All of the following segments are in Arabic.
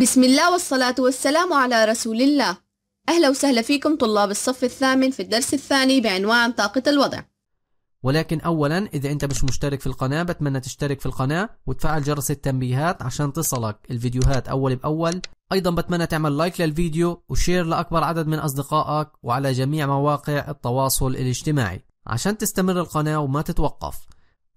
بسم الله والصلاة والسلام على رسول الله أهلا وسهلا فيكم طلاب الصف الثامن في الدرس الثاني بعنوان طاقة الوضع ولكن أولا إذا أنت مش مشترك في القناة بتمنى تشترك في القناة وتفعل جرس التنبيهات عشان تصلك الفيديوهات أول بأول أيضا بتمنى تعمل لايك للفيديو وشير لأكبر عدد من أصدقائك وعلى جميع مواقع التواصل الاجتماعي عشان تستمر القناة وما تتوقف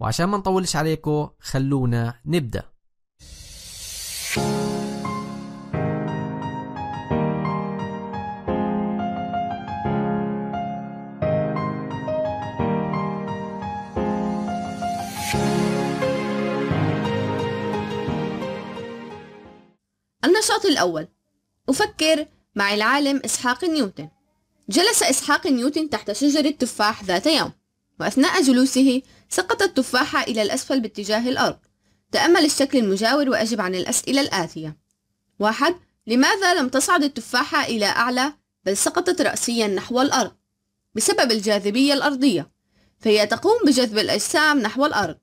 وعشان ما نطولش عليكم خلونا نبدأ النشاط الأول أفكر مع العالم إسحاق نيوتن جلس إسحاق نيوتن تحت شجرة تفاح ذات يوم وأثناء جلوسه سقط التفاحة إلى الأسفل باتجاه الأرض تأمل الشكل المجاور وأجب عن الأسئلة الآتية واحد لماذا لم تصعد التفاحة إلى أعلى بل سقطت رأسيا نحو الأرض؟ بسبب الجاذبية الأرضية فهي تقوم بجذب الأجسام نحو الأرض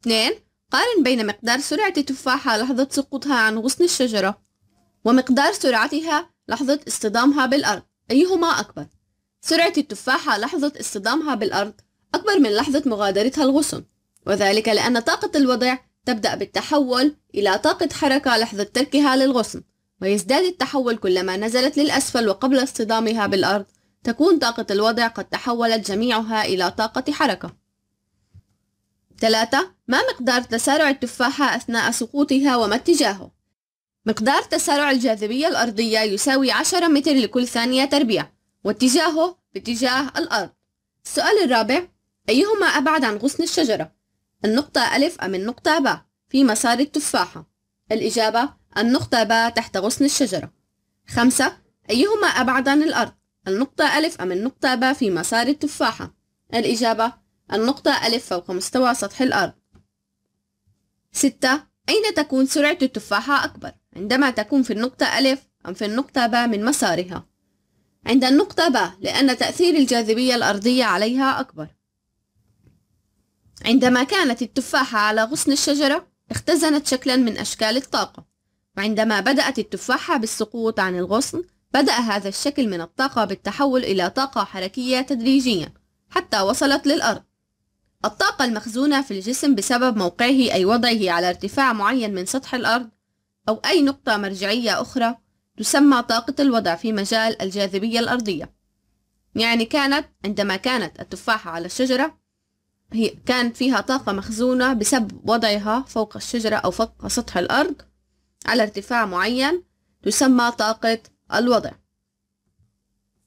2. قارن بين مقدار سرعة التفاحة لحظة سقوطها عن غصن الشجرة ومقدار سرعتها لحظة اصطدامها بالأرض أيهما أكبر؟ سرعة التفاحة لحظة اصطدامها بالأرض أكبر من لحظة مغادرتها الغصن وذلك لأن طاقة الوضع تبدأ بالتحول إلى طاقة حركة لحظة تركها للغصن ويزداد التحول كلما نزلت للأسفل وقبل اصطدامها بالأرض تكون طاقة الوضع قد تحولت جميعها إلى طاقة حركة 3. ما مقدار تسارع التفاحة أثناء سقوطها وما اتجاهه؟ مقدار تسارع الجاذبية الأرضية يساوي 10 متر لكل ثانية تربيع واتجاهه باتجاه الأرض السؤال الرابع أيهما أبعد عن غصن الشجرة؟ النقطة ألف أم النقطة باء في مسار التفاحة؟ الإجابة النقطة باء تحت غصن الشجرة خمسة أيهما أبعد عن الأرض؟ النقطة ألف أم النقطة باء في مسار التفاحة؟ الإجابة النقطة ألف فوق مستوى سطح الأرض ستة أين تكون سرعة التفاحة أكبر؟ عندما تكون في النقطة ألف أم في النقطة باء من مسارها؟ عند النقطة باء لأن تأثير الجاذبية الأرضية عليها أكبر عندما كانت التفاحة على غصن الشجرة اختزنت شكلا من أشكال الطاقة وعندما بدأت التفاحة بالسقوط عن الغصن بدأ هذا الشكل من الطاقة بالتحول إلى طاقة حركية تدريجيا حتى وصلت للأرض الطاقة المخزونة في الجسم بسبب موقعه أي وضعه على ارتفاع معين من سطح الأرض أو أي نقطة مرجعية أخرى تسمى طاقة الوضع في مجال الجاذبية الأرضية يعني كانت عندما كانت التفاحة على الشجرة هي كان فيها طاقة مخزونة بسبب وضعها فوق الشجرة أو فوق سطح الأرض على ارتفاع معين تسمى طاقة الوضع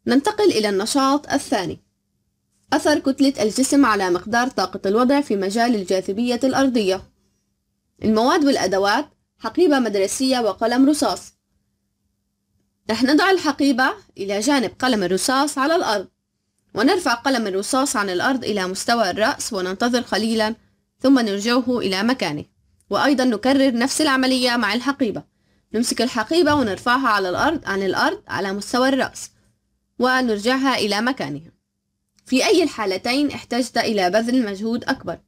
ننتقل إلى النشاط الثاني أثر كتلة الجسم على مقدار طاقة الوضع في مجال الجاذبية الأرضية المواد والأدوات حقيبة مدرسية وقلم رصاص رح نضع الحقيبة إلى جانب قلم الرصاص على الأرض ونرفع قلم الرصاص عن الأرض إلى مستوى الرأس وننتظر قليلا ثم نرجعه إلى مكانه وأيضا نكرر نفس العملية مع الحقيبة نمسك الحقيبة ونرفعها على الأرض عن الأرض على مستوى الرأس ونرجعها إلى مكانها في أي الحالتين احتجت إلى بذل مجهود أكبر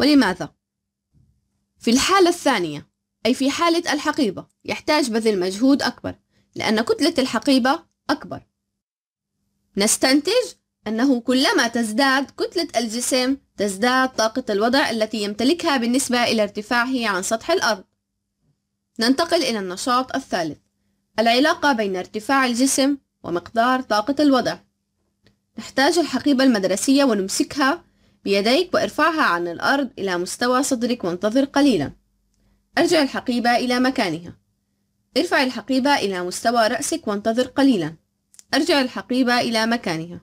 ولماذا؟ في الحالة الثانية أي في حالة الحقيبة يحتاج بذل مجهود أكبر لأن كتلة الحقيبة أكبر نستنتج أنه كلما تزداد كتلة الجسم تزداد طاقة الوضع التي يمتلكها بالنسبة إلى ارتفاعه عن سطح الأرض ننتقل إلى النشاط الثالث العلاقة بين ارتفاع الجسم ومقدار طاقة الوضع نحتاج الحقيبة المدرسية ونمسكها بيديك وارفعها عن الأرض إلى مستوى صدرك وانتظر قليلا أرجع الحقيبة إلى مكانها ارفع الحقيبة إلى مستوى رأسك وانتظر قليلا أرجع الحقيبة إلى مكانها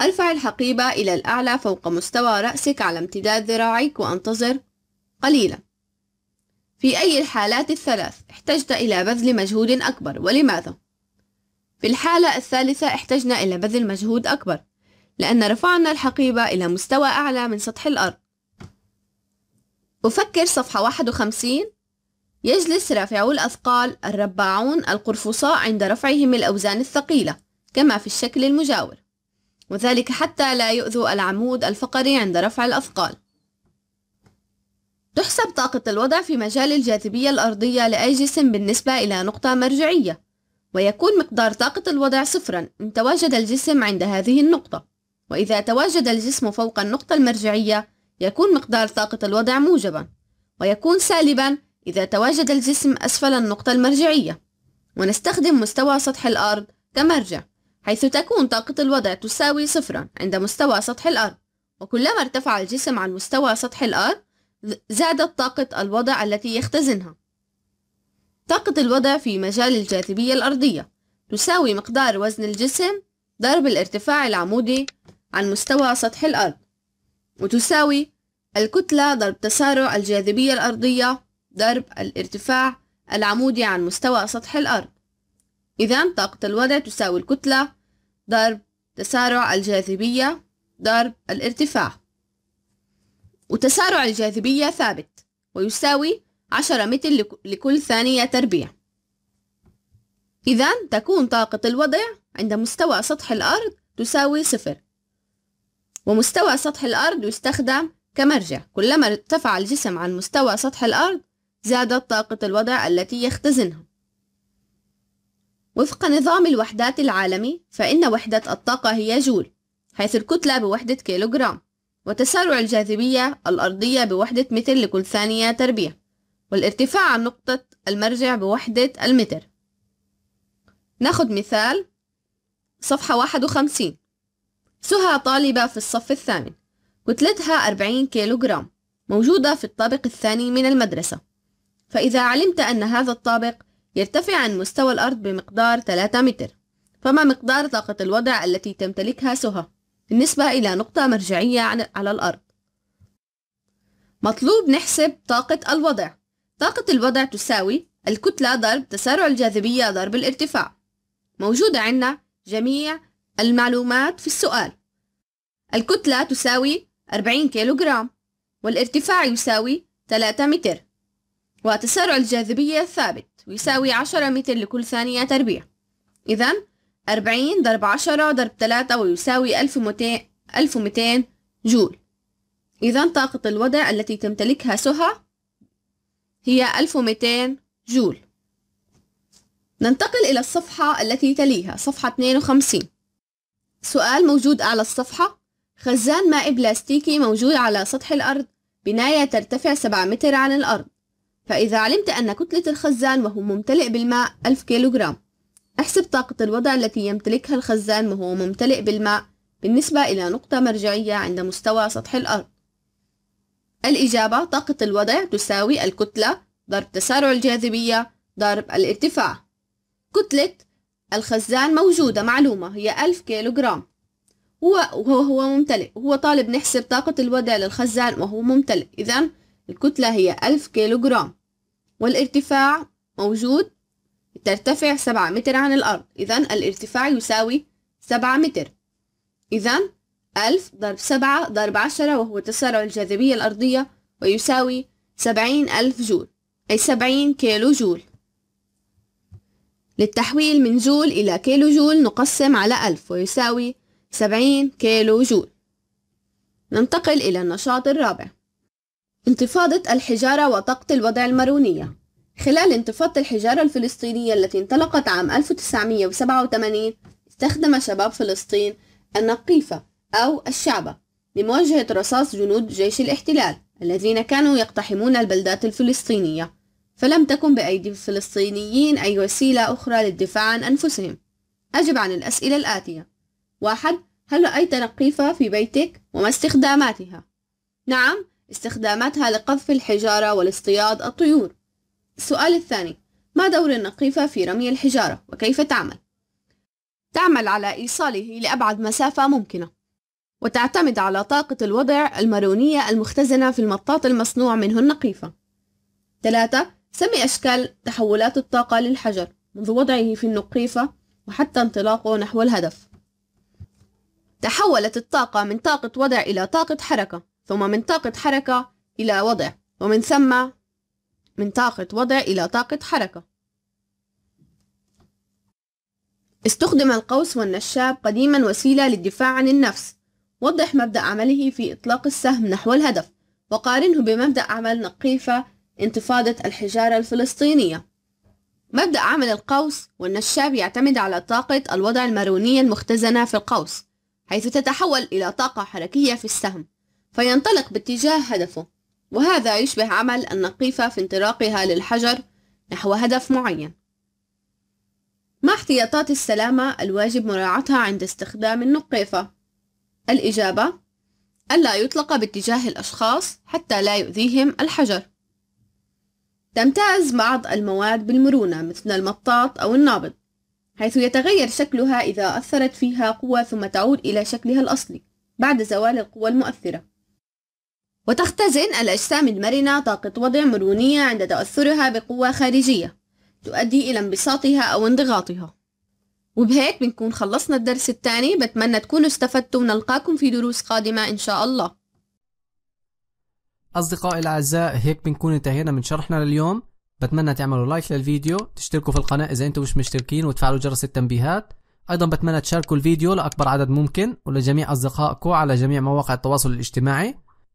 أرفع الحقيبة إلى الأعلى فوق مستوى رأسك على امتداد ذراعيك وأنتظر قليلا في أي الحالات الثلاث احتجت إلى بذل مجهود أكبر ولماذا؟ في الحالة الثالثة احتجنا إلى بذل مجهود أكبر لأن رفعنا الحقيبة إلى مستوى أعلى من سطح الأرض أفكر صفحة 51 يجلس رافعو الأثقال الرباعون القرفصاء عند رفعهم الأوزان الثقيلة كما في الشكل المجاور وذلك حتى لا يؤذوا العمود الفقري عند رفع الأثقال تحسب طاقة الوضع في مجال الجاذبية الأرضية لأي جسم بالنسبة إلى نقطة مرجعية ويكون مقدار طاقة الوضع صفرا إن تواجد الجسم عند هذه النقطة وإذا تواجد الجسم فوق النقطة المرجعية يكون مقدار طاقة الوضع موجبا ويكون سالبا إذا تواجد الجسم أسفل النقطة المرجعية ونستخدم مستوى سطح الأرض كمرجع حيث تكون طاقة الوضع تساوي صفرا عند مستوى سطح الأرض وكلما ارتفع الجسم عن مستوى سطح الأرض زادت طاقة الوضع التي يختزنها طاقة الوضع في مجال الجاذبية الأرضية تساوي مقدار وزن الجسم ضرب الارتفاع العمودي عن مستوى سطح الأرض وتساوي الكتلة ضرب تسارع الجاذبية الأرضية ضرب الارتفاع العمودي عن مستوى سطح الأرض إذا طاقة الوضع تساوي الكتلة ضرب تسارع الجاذبية ضرب الارتفاع وتسارع الجاذبية ثابت ويساوي عشرة متر لكل ثانية تربيع إذا تكون طاقة الوضع عند مستوى سطح الأرض تساوي صفر ومستوى سطح الأرض يستخدم كمرجع كلما ارتفع الجسم عن مستوى سطح الأرض زادت طاقة الوضع التي يختزنها وفق نظام الوحدات العالمي فإن وحدة الطاقة هي جول حيث الكتلة بوحدة كيلوغرام وتسارع الجاذبية الأرضية بوحدة متر لكل ثانية تربيع والارتفاع عن نقطة المرجع بوحدة المتر ناخد مثال صفحة 51 سهى طالبة في الصف الثامن كتلتها 40 كيلوغرام موجودة في الطابق الثاني من المدرسة فإذا علمت أن هذا الطابق يرتفع عن مستوى الأرض بمقدار 3 متر فما مقدار طاقة الوضع التي تمتلكها سهى بالنسبة إلى نقطة مرجعية على الأرض مطلوب نحسب طاقة الوضع طاقة الوضع تساوي الكتلة ضرب تسارع الجاذبية ضرب الارتفاع موجودة عندنا جميع المعلومات في السؤال الكتلة تساوي 40 كيلوغرام والارتفاع يساوي 3 متر وتسارع الجاذبية ثابت ويساوي عشرة متر لكل ثانية تربيع إذا أربعين ضرب عشرة ضرب تلاتة ويساوي ألف ومتين جول إذا طاقة الوضع التي تمتلكها سهى هي ألف ومتين جول ننتقل إلى الصفحة التي تليها صفحة 52 سؤال موجود أعلى الصفحة خزان مائي بلاستيكي موجود على سطح الأرض بناية ترتفع 7 متر عن الأرض فإذا علمت أن كتلة الخزان وهو ممتلئ بالماء 1000 كيلوغرام احسب طاقة الوضع التي يمتلكها الخزان وهو ممتلئ بالماء بالنسبة إلى نقطة مرجعية عند مستوى سطح الأرض الإجابة طاقة الوضع تساوي الكتلة ضرب تسارع الجاذبية ضرب الارتفاع كتلة الخزان موجودة معلومة هي ألف كيلوغرام وهو هو ممتلئ هو طالب نحسب طاقة الوضع للخزان وهو ممتلئ إذا الكتلة هي ألف كيلوغرام والارتفاع موجود ترتفع سبعة متر عن الأرض إذا الارتفاع يساوي سبعة متر إذا ألف ضرب سبعة ضرب عشرة وهو تسارع الجاذبية الأرضية ويساوي سبعين ألف جول أي سبعين كيلو جول للتحويل من جول إلى كيلو جول نقسم على ألف ويساوي سبعين كيلو جول ننتقل إلى النشاط الرابع انتفاضة الحجارة وطاقة الوضع المارونية خلال انتفاضة الحجارة الفلسطينية التي انطلقت عام 1987 استخدم شباب فلسطين النقيفة أو الشعبة لمواجهة رصاص جنود جيش الاحتلال الذين كانوا يقتحمون البلدات الفلسطينية فلم تكن بأيدي الفلسطينيين أي وسيلة أخرى للدفاع عن أنفسهم أجب عن الأسئلة الآتية واحد هل رأيت نقيفة في بيتك وما استخداماتها؟ نعم استخداماتها لقذف الحجارة والاصطياد الطيور السؤال الثاني ما دور النقيفة في رمي الحجارة وكيف تعمل؟ تعمل على إيصاله لأبعد مسافة ممكنة وتعتمد على طاقة الوضع المارونية المختزنة في المطاط المصنوع منه النقيفة 3. سمي أشكال تحولات الطاقة للحجر منذ وضعه في النقيفة وحتى انطلاقه نحو الهدف تحولت الطاقة من طاقة وضع إلى طاقة حركة ثم من طاقة حركة إلى وضع ومن ثم من طاقة وضع إلى طاقة حركة استخدم القوس والنشاب قديما وسيلة للدفاع عن النفس وضح مبدأ عمله في إطلاق السهم نحو الهدف وقارنه بمبدأ عمل نقيفة انتفاضة الحجارة الفلسطينية مبدأ عمل القوس والنشاب يعتمد على طاقة الوضع المارونية المختزنة في القوس حيث تتحول إلى طاقة حركية في السهم فينطلق باتجاه هدفه وهذا يشبه عمل النقيفة في انطلاقها للحجر نحو هدف معين ما احتياطات السلامة الواجب مراعاتها عند استخدام النقيفة؟ الإجابة ألا يطلق باتجاه الأشخاص حتى لا يؤذيهم الحجر تمتاز بعض المواد بالمرونة مثل المطاط أو النابض حيث يتغير شكلها إذا أثرت فيها قوة ثم تعود إلى شكلها الأصلي بعد زوال القوة المؤثرة وتختزن الأجسام المرنة طاقة وضع مرونية عند تأثرها بقوة خارجية تؤدي إلى انبساطها أو انضغاطها وبهيك بنكون خلصنا الدرس الثاني بتمنى تكونوا استفدتوا ونلقاكم في دروس قادمة إن شاء الله أصدقائي الأعزاء هيك بنكون انتهينا من شرحنا لليوم بتمنى تعملوا لايك للفيديو تشتركوا في القناة إذا أنتم مش مشتركين وتفعلوا جرس التنبيهات أيضا بتمنى تشاركوا الفيديو لأكبر عدد ممكن ولجميع أصدقائكم على جميع مواقع التواصل الاجتماعي